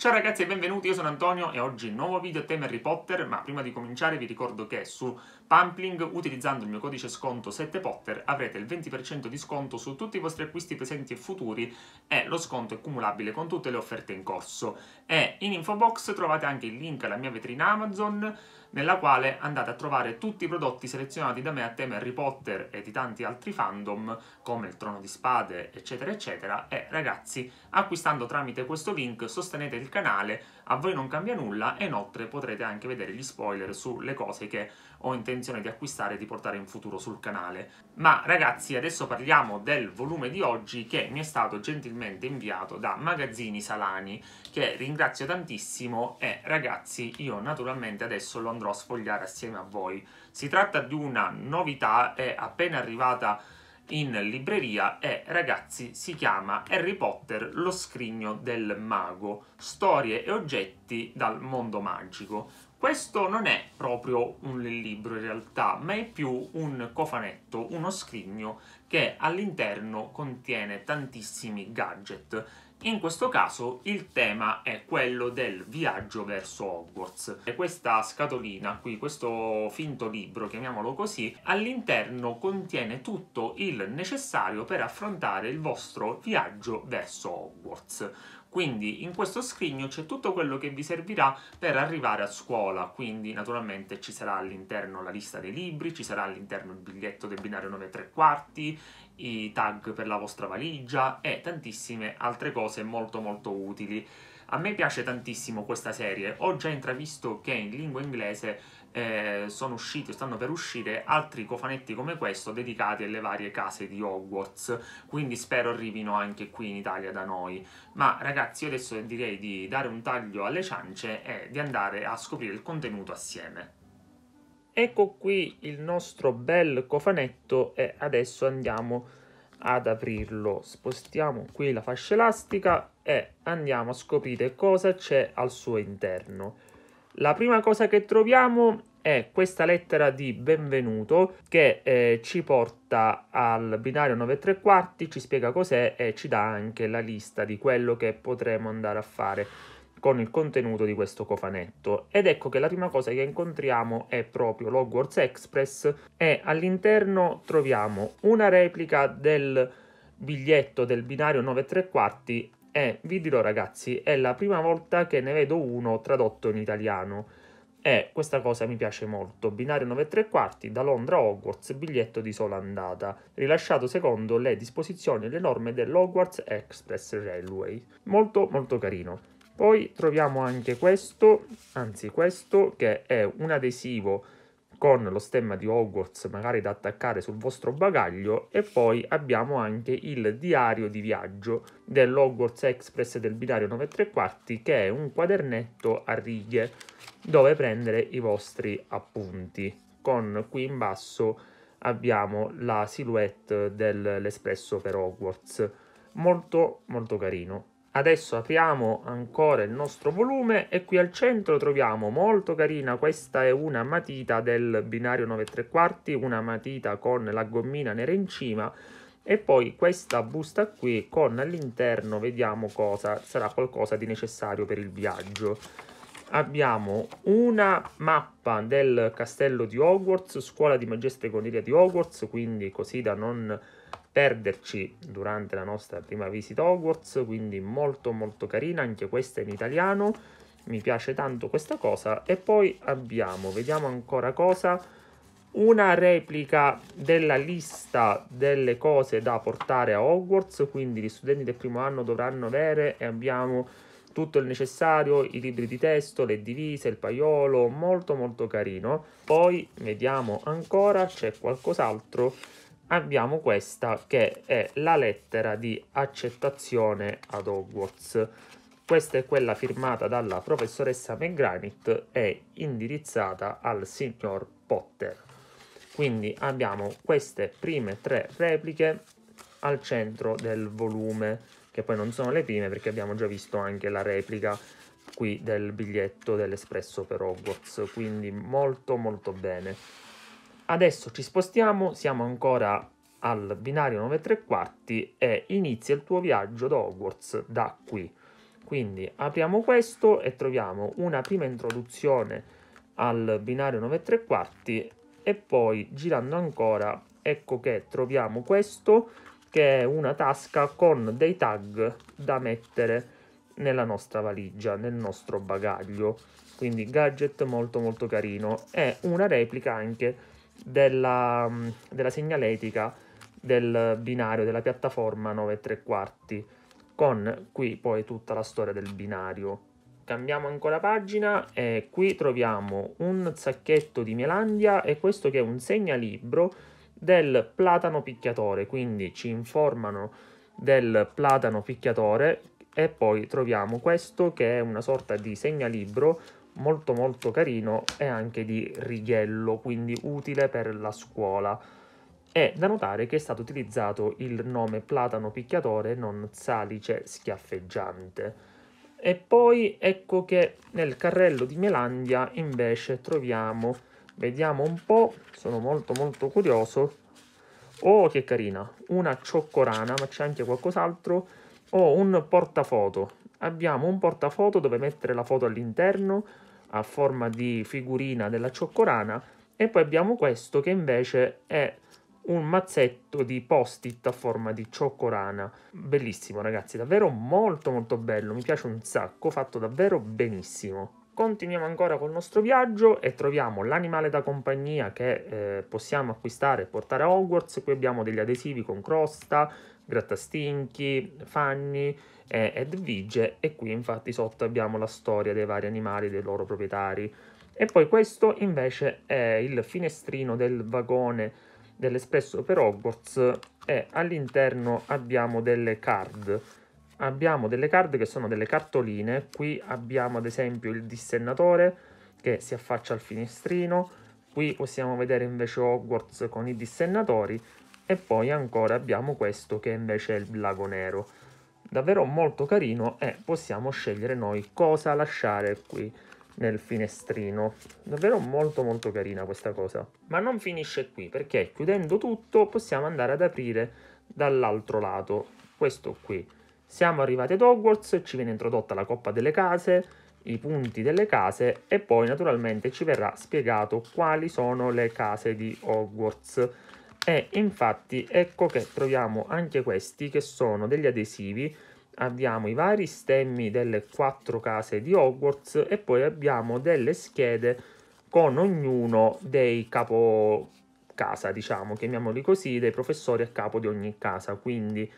Ciao ragazzi e benvenuti, io sono Antonio e oggi nuovo video a tema Harry Potter, ma prima di cominciare vi ricordo che su Pampling, utilizzando il mio codice sconto 7Potter, avrete il 20% di sconto su tutti i vostri acquisti presenti e futuri e lo sconto è cumulabile con tutte le offerte in corso. E in info box trovate anche il link alla mia vetrina Amazon, nella quale andate a trovare tutti i prodotti selezionati da me a tema Harry Potter e di tanti altri fandom, come il Trono di Spade, eccetera, eccetera. E ragazzi, acquistando tramite questo link sostenete il canale a voi non cambia nulla e inoltre potrete anche vedere gli spoiler sulle cose che ho intenzione di acquistare e di portare in futuro sul canale. Ma ragazzi, adesso parliamo del volume di oggi che mi è stato gentilmente inviato da Magazzini Salani, che ringrazio tantissimo e ragazzi, io naturalmente adesso lo andrò a sfogliare assieme a voi. Si tratta di una novità, è appena arrivata in libreria e ragazzi si chiama Harry Potter lo scrigno del mago, storie e oggetti dal mondo magico. Questo non è proprio un libro in realtà, ma è più un cofanetto, uno scrigno che all'interno contiene tantissimi gadget in questo caso il tema è quello del viaggio verso Hogwarts. E questa scatolina qui, questo finto libro, chiamiamolo così, all'interno contiene tutto il necessario per affrontare il vostro viaggio verso Hogwarts. Quindi in questo scrigno c'è tutto quello che vi servirà per arrivare a scuola, quindi naturalmente ci sarà all'interno la lista dei libri, ci sarà all'interno il biglietto del binario 9 3 quarti, i tag per la vostra valigia e tantissime altre cose molto molto utili. A me piace tantissimo questa serie, ho già intravisto che in lingua inglese eh, sono usciti o stanno per uscire altri cofanetti come questo dedicati alle varie case di Hogwarts, quindi spero arrivino anche qui in Italia da noi. Ma ragazzi io adesso direi di dare un taglio alle ciance e di andare a scoprire il contenuto assieme. Ecco qui il nostro bel cofanetto e adesso andiamo ad aprirlo. Spostiamo qui la fascia elastica e andiamo a scoprire cosa c'è al suo interno. La prima cosa che troviamo è questa lettera di benvenuto che eh, ci porta al binario 9 3 quarti, ci spiega cos'è e ci dà anche la lista di quello che potremo andare a fare con il contenuto di questo cofanetto. Ed ecco che la prima cosa che incontriamo è proprio l'Hogwarts Express e all'interno troviamo una replica del biglietto del binario 9 3 quarti e vi dirò ragazzi, è la prima volta che ne vedo uno tradotto in italiano. E questa cosa mi piace molto. Binario 9 3 quarti da Londra a Hogwarts, biglietto di sola andata, rilasciato secondo le disposizioni e le norme dell'Hogwarts Express Railway. Molto molto carino. Poi troviamo anche questo, anzi questo che è un adesivo con lo stemma di Hogwarts magari da attaccare sul vostro bagaglio e poi abbiamo anche il diario di viaggio dell'Hogwarts Express del binario 9 3 quarti che è un quadernetto a righe dove prendere i vostri appunti con qui in basso abbiamo la silhouette dell'espresso per Hogwarts molto molto carino Adesso apriamo ancora il nostro volume e qui al centro troviamo molto carina, questa è una matita del binario 9 3 quarti, una matita con la gommina nera in cima e poi questa busta qui con all'interno vediamo cosa sarà qualcosa di necessario per il viaggio. Abbiamo una mappa del castello di Hogwarts, scuola di magia stregoneria di Hogwarts, quindi così da non perderci durante la nostra prima visita a Hogwarts, quindi molto molto carina, anche questa in italiano, mi piace tanto questa cosa. E poi abbiamo, vediamo ancora cosa, una replica della lista delle cose da portare a Hogwarts, quindi gli studenti del primo anno dovranno avere e abbiamo tutto il necessario, i libri di testo, le divise, il paiolo, molto molto carino. Poi vediamo ancora, c'è qualcos'altro abbiamo questa che è la lettera di accettazione ad Hogwarts. Questa è quella firmata dalla professoressa McGranit e indirizzata al signor Potter. Quindi abbiamo queste prime tre repliche al centro del volume, che poi non sono le prime perché abbiamo già visto anche la replica qui del biglietto dell'espresso per Hogwarts, quindi molto molto bene. Adesso ci spostiamo, siamo ancora al binario 9 3 quarti e inizia il tuo viaggio da Hogwarts da qui. Quindi apriamo questo e troviamo una prima introduzione al binario 9 3 quarti e poi girando ancora ecco che troviamo questo che è una tasca con dei tag da mettere nella nostra valigia, nel nostro bagaglio. Quindi gadget molto molto carino. e una replica anche della, della segnaletica del binario della piattaforma 9 e 3 quarti, con qui poi tutta la storia del binario. Cambiamo ancora pagina e qui troviamo un sacchetto di Melandia e questo che è un segnalibro del platano picchiatore, quindi ci informano del platano picchiatore e poi troviamo questo che è una sorta di segnalibro molto molto carino e anche di righello, quindi utile per la scuola. È da notare che è stato utilizzato il nome platano picchiatore, non salice schiaffeggiante. E poi ecco che nel carrello di Melandia invece troviamo, vediamo un po', sono molto molto curioso. Oh che carina, una cioccorana, ma c'è anche qualcos'altro ho un portafoto. Abbiamo un portafoto dove mettere la foto all'interno a forma di figurina della cioccorana e poi abbiamo questo che invece è un mazzetto di post-it a forma di cioccorana. Bellissimo ragazzi, davvero molto molto bello, mi piace un sacco, fatto davvero benissimo. Continuiamo ancora col nostro viaggio e troviamo l'animale da compagnia che eh, possiamo acquistare e portare a Hogwarts. Qui abbiamo degli adesivi con crosta, grattastinchi, fanni eh, ed vige e qui infatti sotto abbiamo la storia dei vari animali e dei loro proprietari. E poi questo invece è il finestrino del vagone dell'espresso per Hogwarts e all'interno abbiamo delle card abbiamo delle card che sono delle cartoline, qui abbiamo ad esempio il dissennatore che si affaccia al finestrino, qui possiamo vedere invece Hogwarts con i dissennatori e poi ancora abbiamo questo che invece è il lago nero. Davvero molto carino e possiamo scegliere noi cosa lasciare qui nel finestrino. Davvero molto molto carina questa cosa. Ma non finisce qui perché chiudendo tutto possiamo andare ad aprire dall'altro lato, questo qui. Siamo arrivati ad Hogwarts, ci viene introdotta la coppa delle case, i punti delle case e poi naturalmente ci verrà spiegato quali sono le case di Hogwarts. E infatti ecco che troviamo anche questi che sono degli adesivi abbiamo i vari stemmi delle quattro case di Hogwarts e poi abbiamo delle schede con ognuno dei capo casa, diciamo, chiamiamoli così, dei professori a capo di ogni casa, quindi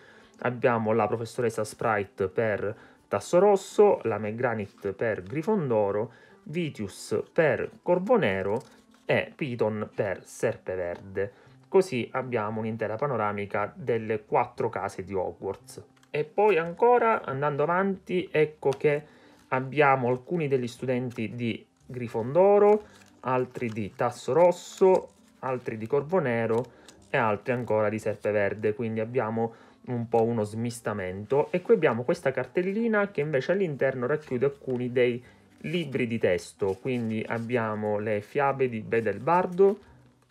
abbiamo la professoressa Sprite per Tasso Rosso, la Megranit per Grifondoro, Vitius per Corvo Nero e Piton per Serpe Verde. Così abbiamo un'intera panoramica delle quattro case di Hogwarts. E poi ancora, andando avanti, ecco che abbiamo alcuni degli studenti di Grifondoro, altri di Tasso Rosso, altri di Corvo Nero e altri ancora di Serpe Verde. Quindi abbiamo un po' uno smistamento e qui abbiamo questa cartellina che invece all'interno racchiude alcuni dei libri di testo, quindi abbiamo le fiabe di Bedelbardo,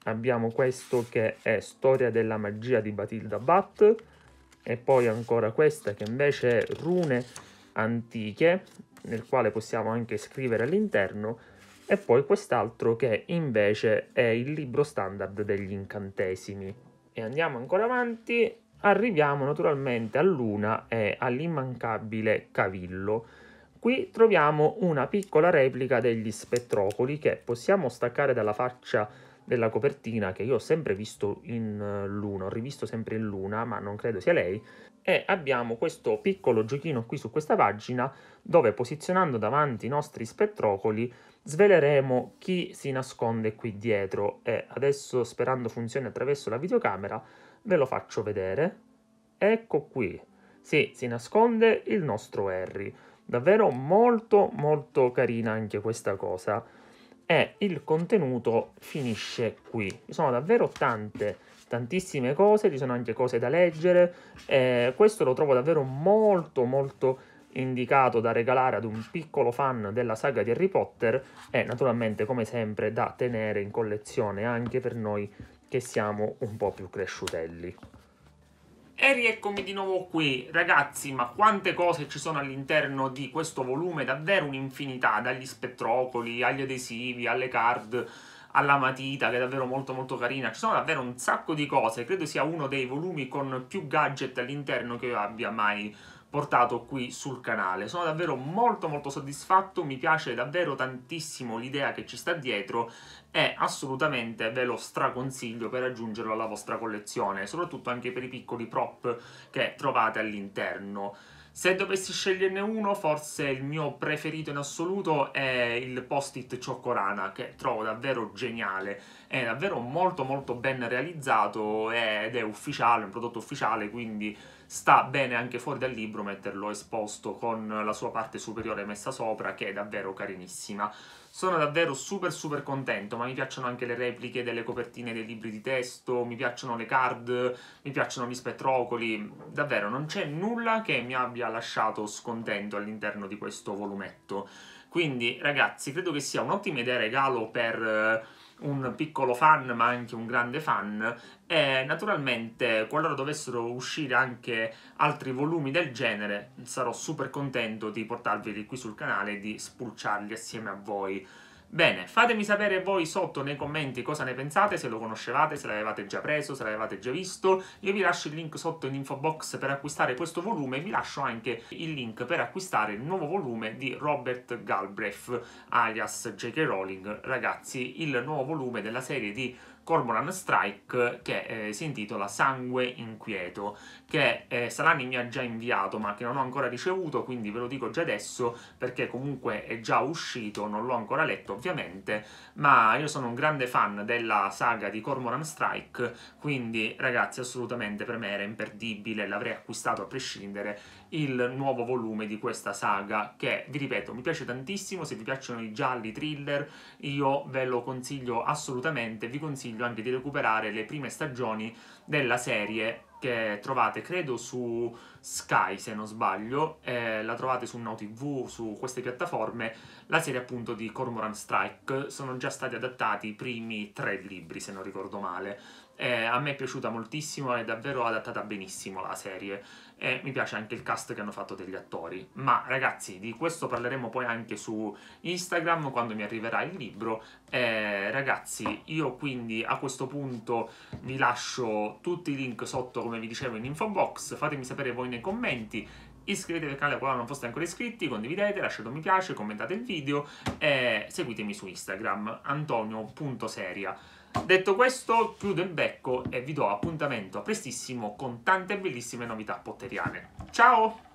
abbiamo questo che è Storia della magia di Batilda Bat e poi ancora questa che invece è Rune antiche, nel quale possiamo anche scrivere all'interno, e poi quest'altro che invece è il libro standard degli incantesimi. E andiamo ancora avanti arriviamo naturalmente all'una e all'immancabile cavillo. Qui troviamo una piccola replica degli spettrocoli che possiamo staccare dalla faccia della copertina che io ho sempre visto in eh, luna, ho rivisto sempre in luna, ma non credo sia lei. E abbiamo questo piccolo giochino qui su questa pagina dove posizionando davanti i nostri spettrocoli sveleremo chi si nasconde qui dietro e adesso sperando funzioni attraverso la videocamera ve lo faccio vedere. Ecco qui. Sì, si nasconde il nostro Harry. Davvero molto molto carina anche questa cosa. E il contenuto finisce qui. Ci sono davvero tante, tantissime cose, ci sono anche cose da leggere. Eh, questo lo trovo davvero molto molto indicato da regalare ad un piccolo fan della saga di Harry Potter e naturalmente come sempre da tenere in collezione anche per noi che siamo un po' più cresciutelli. E rieccomi di nuovo qui, ragazzi, ma quante cose ci sono all'interno di questo volume, davvero un'infinità, dagli spettrocoli, agli adesivi, alle card, alla matita, che è davvero molto molto carina, ci sono davvero un sacco di cose, credo sia uno dei volumi con più gadget all'interno che io abbia mai portato qui sul canale. Sono davvero molto molto soddisfatto, mi piace davvero tantissimo l'idea che ci sta dietro e assolutamente ve lo straconsiglio per aggiungerlo alla vostra collezione, soprattutto anche per i piccoli prop che trovate all'interno. Se dovessi sceglierne uno, forse il mio preferito in assoluto è il post-it cioccolana, che trovo davvero geniale. È davvero molto molto ben realizzato ed è ufficiale, un prodotto ufficiale, quindi sta bene anche fuori dal libro metterlo esposto con la sua parte superiore messa sopra che è davvero carinissima. Sono davvero super super contento, ma mi piacciono anche le repliche delle copertine dei libri di testo, mi piacciono le card, mi piacciono gli spettrocoli, davvero non c'è nulla che mi abbia lasciato scontento all'interno di questo volumetto. Quindi ragazzi, credo che sia un'ottima idea regalo per eh, un piccolo fan ma anche un grande fan e naturalmente qualora dovessero uscire anche altri volumi del genere sarò super contento di portarveli qui sul canale e di spulciarli assieme a voi. Bene, fatemi sapere voi sotto nei commenti cosa ne pensate, se lo conoscevate, se l'avevate già preso, se l'avevate già visto. Io vi lascio il link sotto in info box per acquistare questo volume e vi lascio anche il link per acquistare il nuovo volume di Robert Galbraith, alias J.K. Rowling. Ragazzi, il nuovo volume della serie di Cormoran Strike che eh, si intitola Sangue Inquieto, che eh, Salani mi ha già inviato ma che non ho ancora ricevuto, quindi ve lo dico già adesso perché comunque è già uscito, non l'ho ancora letto ovviamente, ma io sono un grande fan della saga di Cormoran Strike, quindi ragazzi assolutamente per me era imperdibile, l'avrei acquistato a prescindere il nuovo volume di questa saga che, vi ripeto, mi piace tantissimo, se vi piacciono i gialli thriller io ve lo consiglio assolutamente, vi consiglio anche di recuperare le prime stagioni della serie che trovate credo su Sky, se non sbaglio, eh, la trovate su Now TV, su queste piattaforme, la serie appunto di Cormoran Strike, sono già stati adattati i primi tre libri, se non ricordo male. Eh, a me è piaciuta moltissimo, è davvero adattata benissimo la serie e mi piace anche il cast che hanno fatto degli attori. Ma ragazzi, di questo parleremo poi anche su Instagram quando mi arriverà il libro. Eh, ragazzi, io quindi a questo punto vi lascio tutti i link sotto, come vi dicevo, in info box. Fatemi sapere voi voi nei commenti iscrivetevi al canale qualora non foste ancora iscritti, condividete, lasciate un mi piace, commentate il video e seguitemi su Instagram antonio.seria. Detto questo, chiudo il becco e vi do appuntamento a prestissimo con tante bellissime novità potteriane. Ciao!